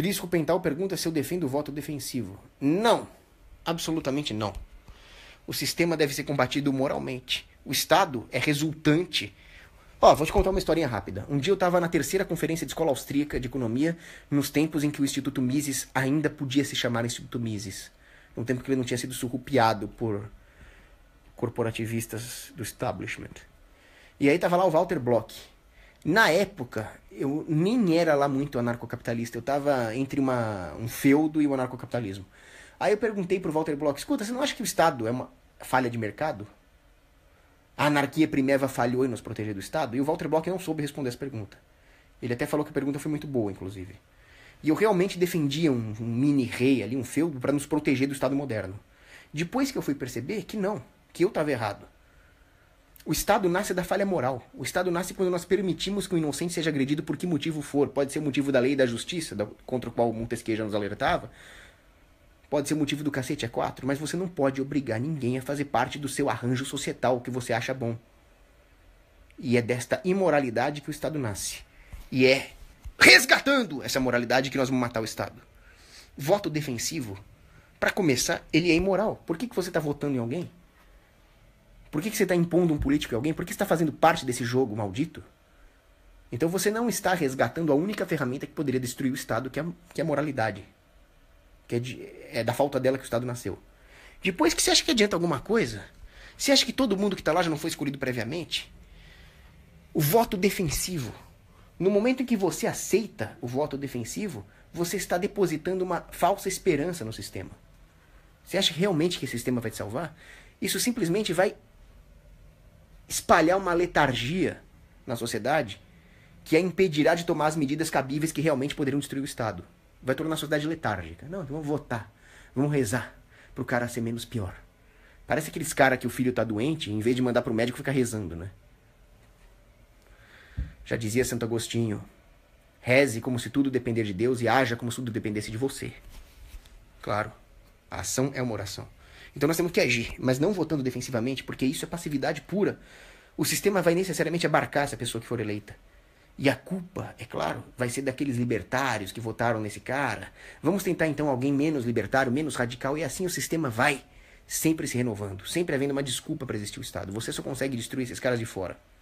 Crisco Pental pergunta se eu defendo o voto defensivo. Não, absolutamente não. O sistema deve ser combatido moralmente. O Estado é resultante. Ó, oh, vou te contar uma historinha rápida. Um dia eu estava na terceira conferência de escola austríaca de economia, nos tempos em que o Instituto Mises ainda podia se chamar Instituto Mises. no tempo que ele não tinha sido surrupiado por corporativistas do establishment. E aí estava lá o Walter Bloch, na época, eu nem era lá muito anarcocapitalista, eu estava entre uma, um feudo e o um anarcocapitalismo. Aí eu perguntei pro Walter Bloch, escuta, você não acha que o Estado é uma falha de mercado? A anarquia primeva falhou em nos proteger do Estado? E o Walter Bloch não soube responder essa pergunta. Ele até falou que a pergunta foi muito boa, inclusive. E eu realmente defendia um, um mini rei ali, um feudo, para nos proteger do Estado moderno. Depois que eu fui perceber que não, que eu estava errado. O Estado nasce da falha moral. O Estado nasce quando nós permitimos que o inocente seja agredido por que motivo for. Pode ser motivo da lei e da justiça, da, contra o qual Montesquieu já nos alertava. Pode ser motivo do cacete é quatro, mas você não pode obrigar ninguém a fazer parte do seu arranjo societal que você acha bom. E é desta imoralidade que o Estado nasce. E é resgatando essa moralidade que nós vamos matar o Estado. Voto defensivo, para começar, ele é imoral. Por que, que você está votando em alguém? Por que, que você está impondo um político a alguém? Por que você está fazendo parte desse jogo maldito? Então você não está resgatando a única ferramenta que poderia destruir o Estado, que é, que é a moralidade. Que é, de, é da falta dela que o Estado nasceu. Depois que você acha que adianta alguma coisa? Você acha que todo mundo que está lá já não foi escolhido previamente? O voto defensivo. No momento em que você aceita o voto defensivo, você está depositando uma falsa esperança no sistema. Você acha realmente que esse sistema vai te salvar? Isso simplesmente vai espalhar uma letargia na sociedade que a impedirá de tomar as medidas cabíveis que realmente poderiam destruir o Estado. Vai tornar a sociedade letárgica. Não, vamos votar, vamos rezar pro cara ser menos pior. Parece aqueles cara que o filho tá doente, em vez de mandar pro médico, fica rezando, né? Já dizia Santo Agostinho: reze como se tudo depender de Deus e haja como se tudo dependesse de você. Claro, a ação é uma oração. Então nós temos que agir, mas não votando defensivamente, porque isso é passividade pura. O sistema vai necessariamente abarcar essa pessoa que for eleita. E a culpa, é claro, vai ser daqueles libertários que votaram nesse cara. Vamos tentar então alguém menos libertário, menos radical, e assim o sistema vai sempre se renovando, sempre havendo uma desculpa para existir o Estado. Você só consegue destruir esses caras de fora.